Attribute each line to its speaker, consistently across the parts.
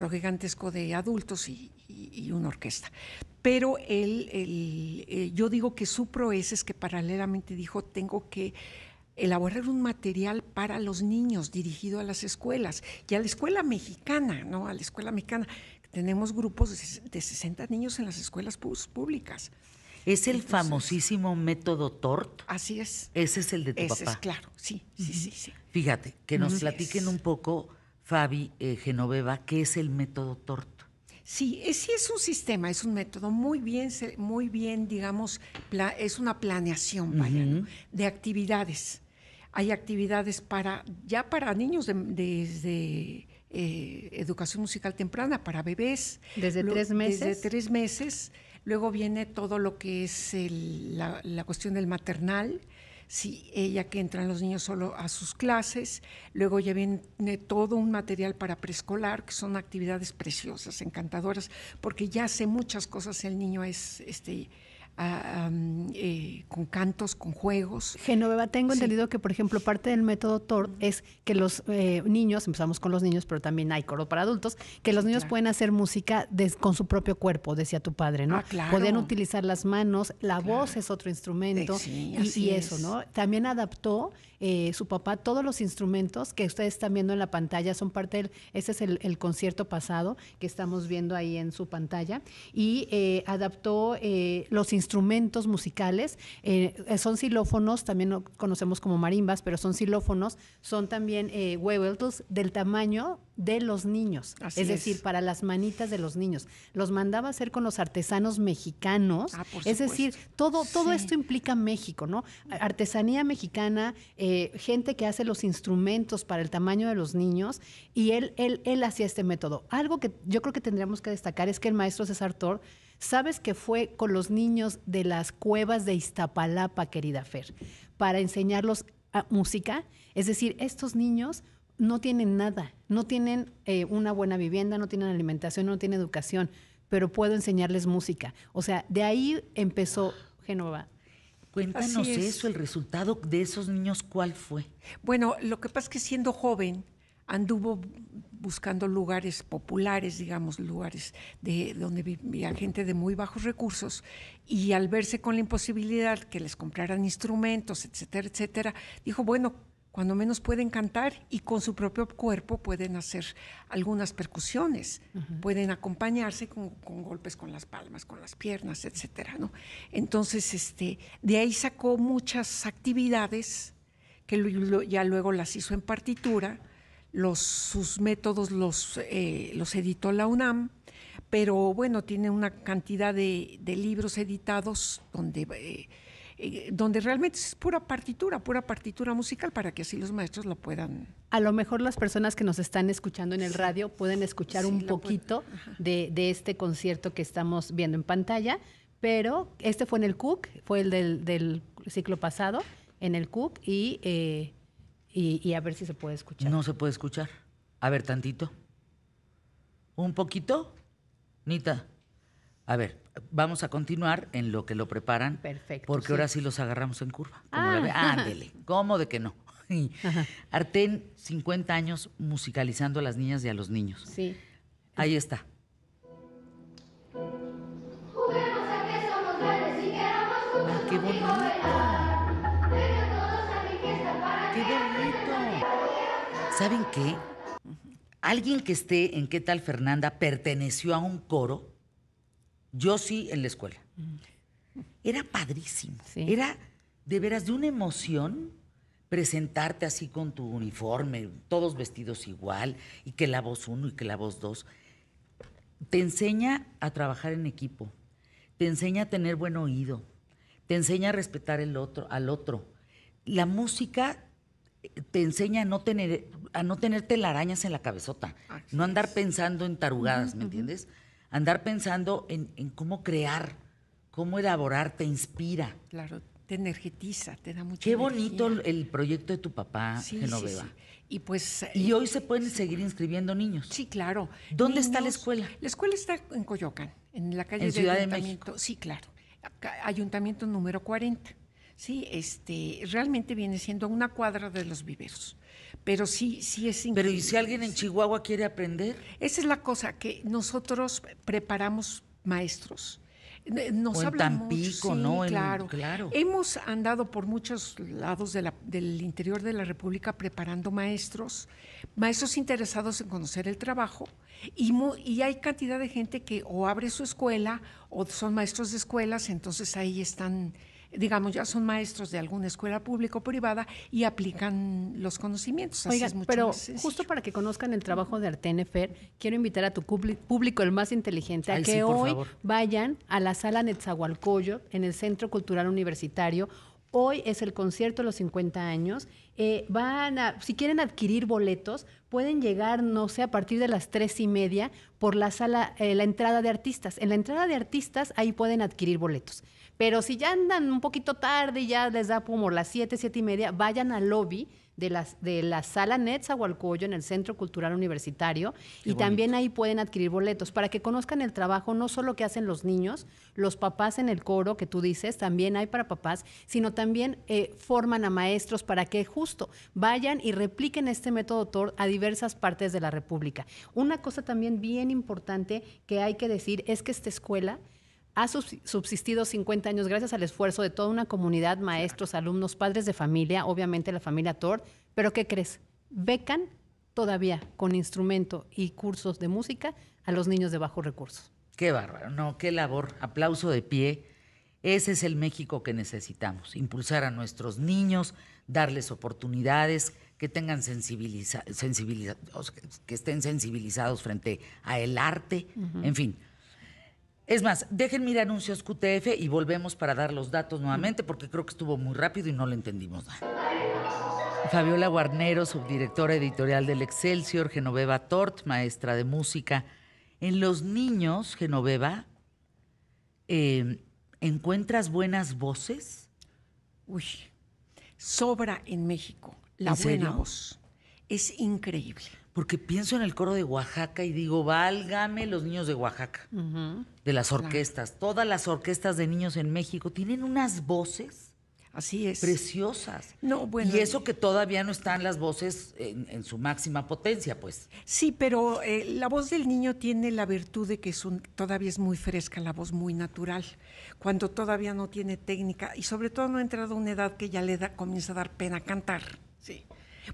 Speaker 1: lo gigantesco de adultos y, una orquesta. Pero él, eh, yo digo que su proeza es que paralelamente dijo, tengo que elaborar un material para los niños dirigido a las escuelas y a la escuela mexicana, ¿no? A la escuela mexicana. Tenemos grupos de 60 niños en las escuelas públicas.
Speaker 2: Es el famosísimo método TORT.
Speaker 1: Así es.
Speaker 2: Ese es el de tu Ese papá. Es, claro,
Speaker 1: sí, sí, sí,
Speaker 2: Fíjate, que nos platiquen un poco Fabi eh, Genoveva, ¿qué es el método torto.
Speaker 1: Sí, eh, sí es un sistema, es un método muy bien, muy bien, digamos, es una planeación, de actividades. Hay actividades para, ya para niños desde eh, educación musical temprana, para bebés. Desde tres meses. Desde tres meses. Luego viene todo lo que es la, la, cuestión del maternal, si ella que entran los niños solo a sus clases, luego ya viene todo un material para preescolar, que son actividades preciosas, encantadoras, porque ya hace muchas cosas el niño es este eh, con cantos, con juegos. Genoveva, tengo entendido que, por ejemplo, parte
Speaker 3: del método TOR es que los eh, niños, empezamos con los niños, pero también hay coro para adultos, que los niños pueden hacer música con su propio cuerpo, decía tu padre, ¿no? Ah, claro. Podían utilizar las manos, la voz es otro instrumento sí, y, eso, ¿no? También adaptó eh, su papá todos los instrumentos que ustedes están viendo en la pantalla, son parte del, ese es el, el concierto pasado que estamos viendo ahí en su pantalla, y adaptó los instrumentos instrumentos musicales. Eh, son xilófonos, también lo conocemos como marimbas, pero son xilófonos, son también eh, del tamaño de los niños, es decir, para las manitas de los niños. Los mandaba hacer con los artesanos mexicanos, ah, es decir, todo, todo esto implica México, ¿no? Artesanía mexicana, eh, gente que hace los instrumentos para el tamaño de los niños y él, él, él hacía este método. Algo que yo creo que tendríamos que destacar es que el maestro César Tor Sabes que fue con los niños de las cuevas de Iztapalapa, querida Fer, para enseñarlos música. Es decir, estos niños no tienen nada, no tienen eh, una buena vivienda, no tienen alimentación, no tienen educación, pero puedo enseñarles música. O sea, de ahí empezó Genova.
Speaker 2: Pues, Cuéntanos eso, el resultado de esos niños, ¿cuál fue?
Speaker 1: Bueno, lo que pasa es que siendo joven anduvo buscando lugares populares, digamos, lugares de donde vivía gente de muy bajos recursos y al verse con la imposibilidad que les compraran instrumentos, etcétera, etcétera, dijo, bueno, cuando menos pueden cantar y con su propio cuerpo pueden hacer algunas percusiones, pueden acompañarse con, golpes con las palmas, con las piernas, etcétera, ¿no? Entonces, este, de ahí sacó muchas actividades que ya luego las hizo en partitura los, sus métodos los, eh, los editó la UNAM, pero bueno, tiene una cantidad de, libros editados donde... Eh, eh, donde realmente es pura partitura, pura partitura musical para que así los maestros la puedan.
Speaker 3: A lo mejor las personas que nos están escuchando en el radio pueden escuchar un poquito de, este concierto que estamos viendo en pantalla, pero este fue en el Cook, fue el del, ciclo pasado, en el Cook, y y, a ver si se puede escuchar.
Speaker 2: No se puede escuchar. A ver, tantito. ¿Un poquito? Nita. A ver, vamos a continuar en lo que lo preparan. Perfecto. Porque ahora sí los agarramos en curva. Ah. Ándele. ¿Cómo de que no? Artén, 50 años musicalizando a las niñas y a los niños. Sí. Ahí está. ¿Saben qué? Alguien que esté en qué tal Fernanda perteneció a un coro, yo sí en la escuela. Era padrísimo. Era de veras de una emoción presentarte así con tu uniforme, todos vestidos igual, y que la voz uno y que la voz dos. Te enseña a trabajar en equipo, te enseña a tener buen oído, te enseña a respetar el otro, al otro. La música te enseña a no tener a no telarañas en la cabezota, no andar pensando en tarugadas, ¿me entiendes? Andar pensando en, cómo crear, cómo elaborar, te inspira. Claro, te energetiza, te da mucho. Qué bonito el, proyecto de tu papá, Genoveva. Y pues y eh, hoy se pueden seguir inscribiendo niños. Sí, claro. ¿Dónde está
Speaker 1: la escuela? La escuela está en Coyoacán, en la calle de Ciudad Sí, claro. Ayuntamiento número 40. Sí, este, realmente viene siendo una cuadra de los viveros. Pero sí, sí es increíble. Pero ¿y si alguien en Chihuahua quiere aprender? Esa es la cosa, que nosotros preparamos maestros. Eh, nos o en ¿no? Claro. claro. Hemos andado por muchos lados de del interior de la República preparando maestros, maestros interesados en conocer el trabajo, y, y hay cantidad de gente que o abre su escuela o son maestros de escuelas, entonces ahí están digamos, ya son maestros de alguna escuela pública o privada y aplican los conocimientos. Así es pero
Speaker 3: justo para que conozcan el trabajo de Artenefer, quiero invitar a tu público, el más inteligente, a que hoy vayan a la sala Netzahualcoyo, en el Centro Cultural Universitario, Hoy es el concierto de los 50 años. Eh, van a, si quieren adquirir boletos, pueden llegar, no sé, a partir de las tres y media por la sala, eh, la entrada de artistas. En la entrada de artistas ahí pueden adquirir boletos. Pero si ya andan un poquito tarde ya les da como las siete, siete y media, vayan al lobby de la, de la sala en el Centro Cultural Universitario y también ahí pueden adquirir boletos para que conozcan el trabajo no solo que hacen los niños, los papás en el coro que tú dices, también hay para papás, sino también eh, forman a maestros para que justo vayan y repliquen este método a diversas partes de la República. Una cosa también bien importante que hay que decir es que esta escuela ha subsistido 50 años gracias al esfuerzo de toda una comunidad, maestros, alumnos, padres de familia, obviamente la familia Thor, pero ¿qué crees? Becan todavía con instrumento y cursos de música a los niños de bajos recursos.
Speaker 2: Qué bárbaro, no, qué labor, aplauso de pie. Ese es el México que necesitamos, impulsar a nuestros niños, darles oportunidades, que tengan sensibiliza, que estén sensibilizados frente a el arte, en fin, es más, déjenme ir a anuncios QTF y volvemos para dar los datos nuevamente porque creo que estuvo muy rápido y no lo entendimos Fabiola Guarnero, subdirectora editorial del Excelsior, Genoveva Tort, maestra de música. En los niños, Genoveva, em, ¿encuentras buenas voces?
Speaker 1: Uy, sobra en México la buena voz. Es increíble.
Speaker 2: Porque pienso en el coro de Oaxaca y digo, válgame los niños de Oaxaca,
Speaker 1: de
Speaker 2: las orquestas. Todas las orquestas de niños en México tienen unas voces. Así es. Preciosas.
Speaker 1: No, bueno. Y eso
Speaker 2: que todavía no están las voces en, su máxima potencia, pues.
Speaker 1: Sí, pero eh, la voz del niño tiene la virtud de que es un, todavía es muy fresca, la voz muy natural, cuando todavía no tiene técnica y sobre todo no ha entrado a una edad que ya le da, comienza a dar pena cantar. Sí.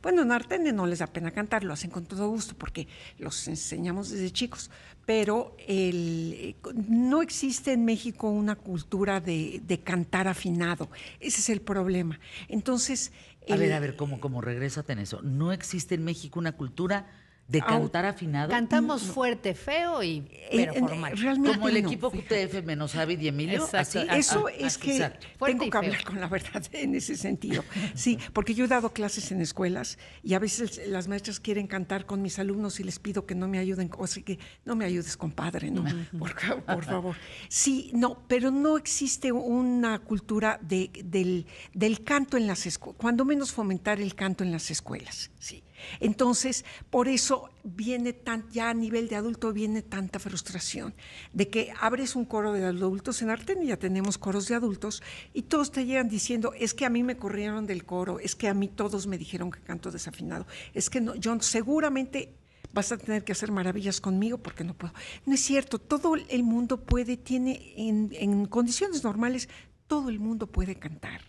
Speaker 1: Bueno, en no les da pena cantar, lo hacen con todo gusto porque los enseñamos desde chicos, pero el, no existe en México una cultura de, de cantar afinado, ese es el problema. Entonces... a ver, a ver,
Speaker 2: ¿cómo, cómo en eso? No existe en México una cultura de cantar afinado. Cantamos mm, mm.
Speaker 3: fuerte, feo
Speaker 1: y eh, pero Como el equipo QTF menos Avid y Emilio. Así, eso es que tengo que hablar con la verdad en ese sentido. Sí, porque yo he dado clases en escuelas y a veces las maestras quieren cantar con mis alumnos y les pido que no me ayuden, o que no me ayudes, compadre, ¿no? Por, favor. Sí, no, pero no existe una cultura de, del, del canto en las escuelas, cuando menos fomentar el canto en las escuelas, sí. Entonces, por eso viene tan, ya a nivel de adulto viene tanta frustración, de que abres un coro de adultos en y ya tenemos coros de adultos, y todos te llegan diciendo, es que a mí me corrieron del coro, es que a mí todos me dijeron que canto desafinado, es que no, yo seguramente vas a tener que hacer maravillas conmigo porque no puedo. No es cierto, todo el mundo puede, tiene, en, en condiciones normales, todo el mundo puede cantar.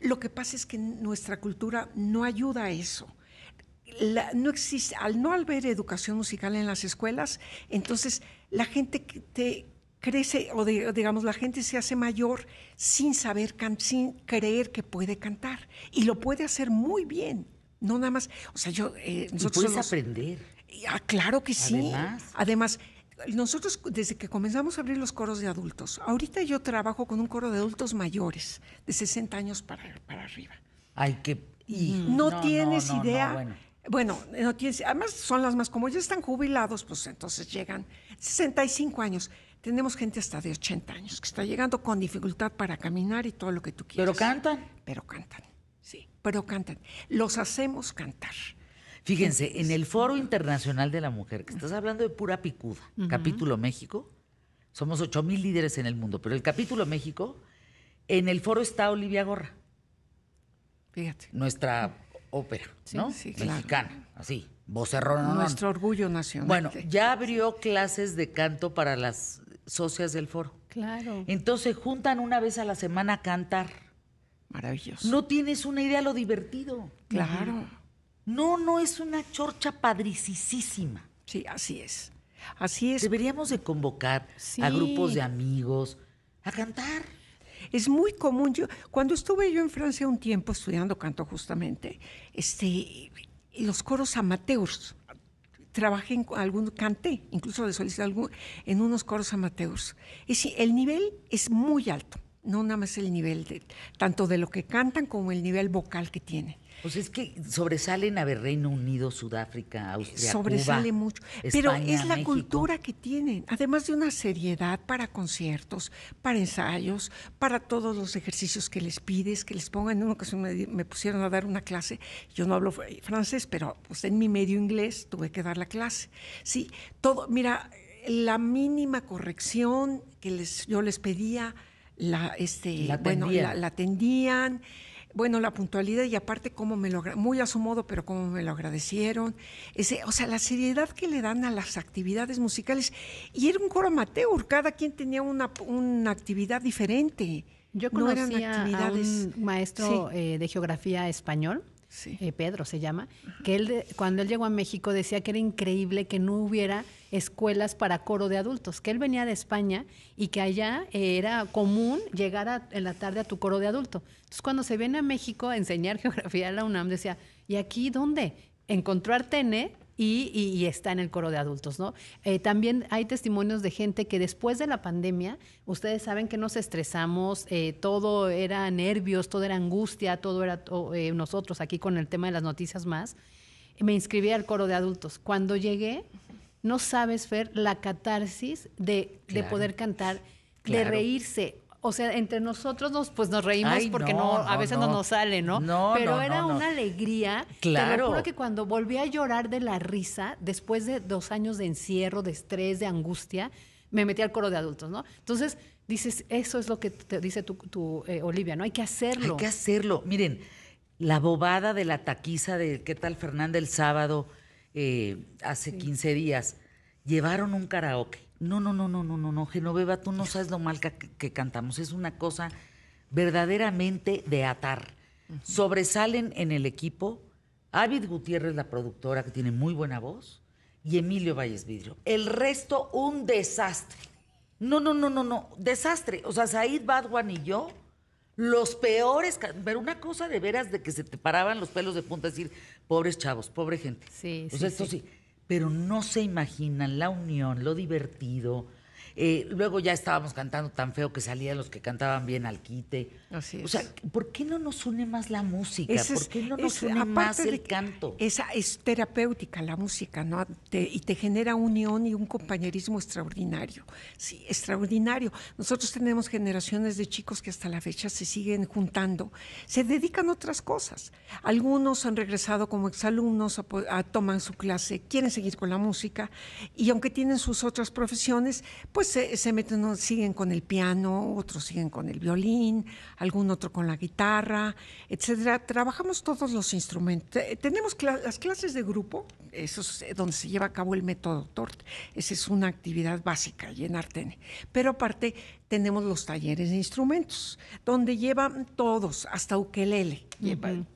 Speaker 1: Lo que pasa es que nuestra cultura no ayuda a eso no existe, al no haber educación musical en las escuelas, entonces la gente te crece, o digamos, la gente se hace mayor sin saber, sin creer que puede cantar. Y lo puede hacer muy bien, no nada más. O sea, yo. Eh, puedes aprender. Ah, claro que sí. Además, nosotros desde que comenzamos a abrir los coros de adultos, ahorita yo trabajo con un coro de adultos mayores, de 60 años para, para arriba. hay que... Y, no, tienes idea bueno, no tienes, además son las más, como ya están jubilados, pues entonces llegan 65 años. Tenemos gente hasta de 80 años que está llegando con dificultad para caminar y todo lo que tú quieras. Pero cantan. Pero cantan, sí, pero cantan. Los hacemos
Speaker 2: cantar. Fíjense, en el Foro Internacional de la Mujer, que estás hablando de pura picuda, capítulo México, somos 8 mil líderes en el mundo, pero el capítulo México, en el foro está Olivia Gorra. Fíjate. Nuestra ópera, ¿no? Mexicana, así, vocerrón. Nuestro
Speaker 1: orgullo nacional.
Speaker 2: Bueno, ya abrió clases de canto para las socias del foro. Claro. Entonces juntan una vez a la semana a cantar. Maravilloso. No tienes una idea lo divertido. Claro. No, no es una chorcha padricisísima. Sí, así es. Así es.
Speaker 1: Deberíamos de convocar a grupos de amigos a cantar. Es muy común. Yo, cuando estuve yo en Francia un tiempo estudiando canto justamente, este, los coros amateurs, trabajé en algún, canté, incluso de solicité en unos coros amateurs. Es decir, el nivel es muy alto, no nada más el nivel de, tanto de lo que cantan como el nivel vocal que tienen. Pues es que sobresalen
Speaker 2: a ver Reino Unido, Sudáfrica, Austria, Sobresale mucho. pero es la cultura
Speaker 1: que tienen, además de una seriedad para conciertos, para ensayos, para todos los ejercicios que les pides, que les pongan. En una ocasión me, pusieron a dar una clase, yo no hablo francés, pero pues, en mi medio inglés tuve que dar la clase. Sí, todo, mira, la mínima corrección que les, yo les pedía, la, este, bueno, la, la atendían bueno, la puntualidad y aparte cómo me lo muy a su modo, pero cómo me lo agradecieron. Ese, o sea, la seriedad que le dan a las actividades musicales. Y era un coro amateur, cada quien tenía una, una actividad diferente. Yo conocía actividades... a un maestro
Speaker 3: eh, de geografía español eh, Pedro se llama, que él cuando él llegó a México decía que era increíble que no hubiera escuelas para coro de adultos, que él venía de España y que allá eh, era común llegar en la tarde a tu coro de adulto. Entonces cuando se viene a México a enseñar geografía a la UNAM decía, ¿y aquí dónde? Encontró Artene y, está en el coro de adultos, ¿no? Eh, también hay testimonios de gente que después de la pandemia, ustedes saben que nos estresamos, eh, todo era nervios, todo era angustia, todo era eh, nosotros aquí con el tema de las noticias más. Me inscribí al coro de adultos. Cuando llegué, no sabes, ver la catarsis de, poder cantar, de reírse o sea, entre nosotros nos, pues nos reímos porque no, a veces no. nos sale, ¿no? No, Pero era una alegría. Claro. Te que cuando volví a llorar de la risa, después de dos años de encierro, de estrés, de angustia, me metí al coro de adultos, ¿no? Entonces, dices, eso es lo que te dice tu, eh, Olivia, ¿no? Hay que hacerlo. Hay que
Speaker 2: hacerlo. Miren, la bobada de la taquiza de qué tal Fernanda el sábado, eh, hace 15 días, llevaron un karaoke no, no, no, no, no, no, no, Genoveva, tú no sabes lo mal que, cantamos. Es una cosa verdaderamente de atar. Sobresalen en el equipo Avid Gutiérrez, la productora, que tiene muy buena voz, y Emilio Valles Vidrio. El resto, un desastre. No, no, no, no, no, desastre. O sea, Said Badwan y yo, los peores, pero una cosa de veras de que se te paraban los pelos de punta, decir, pobres chavos, pobre gente.
Speaker 3: Sí, esto sí. sí
Speaker 2: pero no se imaginan la unión, lo divertido, eh, luego ya estábamos cantando tan feo que salían los que cantaban bien al quite.
Speaker 1: O sea, ¿por qué no nos une más la música? ¿Por qué no nos une más el canto? Esa es terapéutica la música, ¿no? y te genera unión y un compañerismo extraordinario. Sí, extraordinario. Nosotros tenemos generaciones de chicos que hasta la fecha se siguen juntando. Se dedican a otras cosas. Algunos han regresado como exalumnos, toman su clase, quieren seguir con la música y aunque tienen sus otras profesiones, pues pues, se, unos siguen con el piano, otros siguen con el violín, algún otro con la guitarra, etcétera. Trabajamos todos los instrumentos. Tenemos las clases de grupo, eso es eh, donde se lleva a cabo el método TORT. Esa es una actividad básica, en tene. Pero aparte tenemos los talleres de instrumentos, donde llevan todos, hasta ukelele.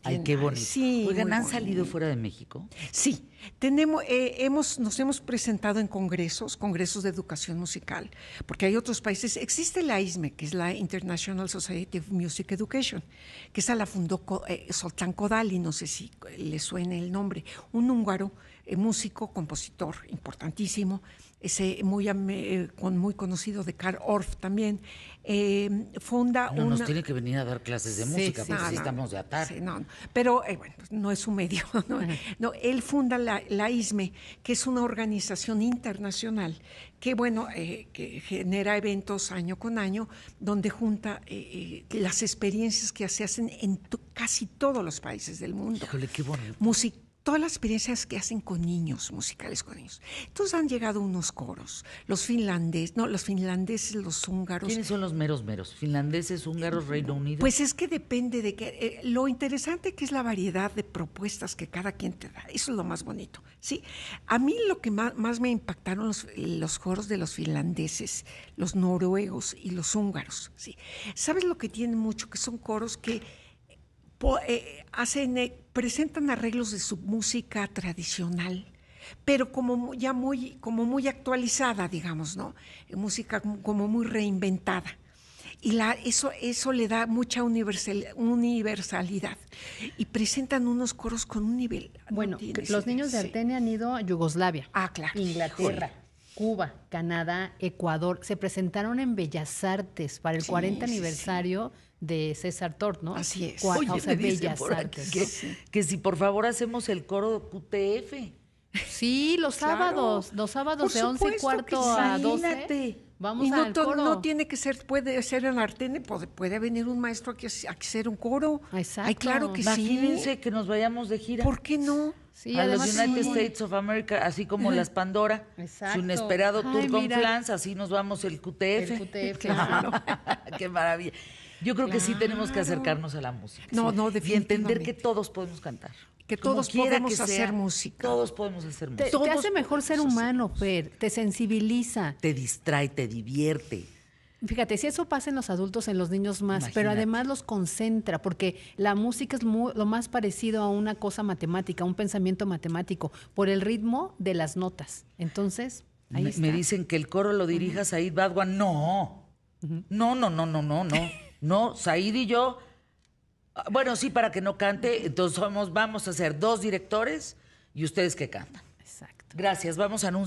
Speaker 1: Ay, qué bonito. ¿han salido fuera de México? Sí, tenemos, eh, hemos, nos hemos presentado en congresos, congresos de educación musical, porque hay otros países. Existe la ISME, que es la International Society of Music Education, que esa la fundó eh, Soltán Kodali, no sé si le suene el nombre, un húngaro eh, músico, compositor importantísimo, ese muy, eh, con, muy conocido de Carl Orff también, eh, funda Nos tiene
Speaker 2: que venir a dar clases de música, porque de atar.
Speaker 1: pero bueno, pues, no es su medio. No, él funda la, ISME, que es una organización internacional que, bueno, que genera eventos año con año, donde junta las experiencias que se hacen en casi todos los países del mundo. Híjole, qué Música todas las experiencias que hacen con niños, musicales con niños. Entonces han llegado unos coros, los finlandeses, no, los finlandeses, los húngaros. ¿Quiénes
Speaker 2: son los meros meros? ¿Finlandeses, húngaros, eh, Reino Unido? Pues
Speaker 1: es que depende de que, eh, lo interesante que es la variedad de propuestas que cada quien te da, eso es lo más bonito, ¿sí? A mí lo que más, me impactaron los, coros de los finlandeses, los noruegos y los húngaros, ¿sí? ¿Sabes lo que tienen mucho? Que son coros que eh, eh, hacen, eh, presentan arreglos de su música tradicional pero como ya muy, como muy actualizada, digamos, ¿no? Música como muy reinventada. Y la, eso, eso le da mucha universal, universalidad. Y presentan unos coros con un nivel. Bueno, los niños de Artene han ido a Yugoslavia, ah, Inglaterra, Cuba,
Speaker 3: Canadá, Ecuador. Se presentaron en Bellas Artes para el 40 aniversario de César Tort, ¿no? Así es. Oye,
Speaker 2: Que, si por favor hacemos el
Speaker 1: coro QTF. Sí, los sábados, los sábados de 11 y cuarto a 12.
Speaker 3: Vamos no, al coro. no
Speaker 1: tiene que ser, puede ser el artene, puede, venir un maestro a a hacer un coro. Ay, claro que Imagínense que nos vayamos de gira. ¿Por qué no?
Speaker 2: a los United States of America, así como las Pandora, Exacto. su inesperado tour con Flans, así nos vamos el QTF. El QTF, Qué maravilla. Yo creo que sí tenemos que acercarnos a la música. No, no, definitivamente. Y entender que todos podemos cantar. Que todos podemos hacer música. Todos podemos hacer música. Te, hace
Speaker 3: mejor ser humano, Fer. Te sensibiliza.
Speaker 2: Te distrae, te divierte.
Speaker 3: Fíjate, si eso pasa en los adultos, en los niños más, pero además los concentra, porque la música es lo más parecido a una cosa matemática, un pensamiento matemático, por el ritmo de las notas. Entonces, ahí me, me dicen que el coro lo dirijas
Speaker 2: a Said Badwan. no.
Speaker 3: No, no, no, no, no, no. No, Said
Speaker 2: y yo, ah, bueno, sí, para que no cante, entonces vamos a ser dos directores y ustedes que cantan. Exacto. Gracias, vamos a anunciar.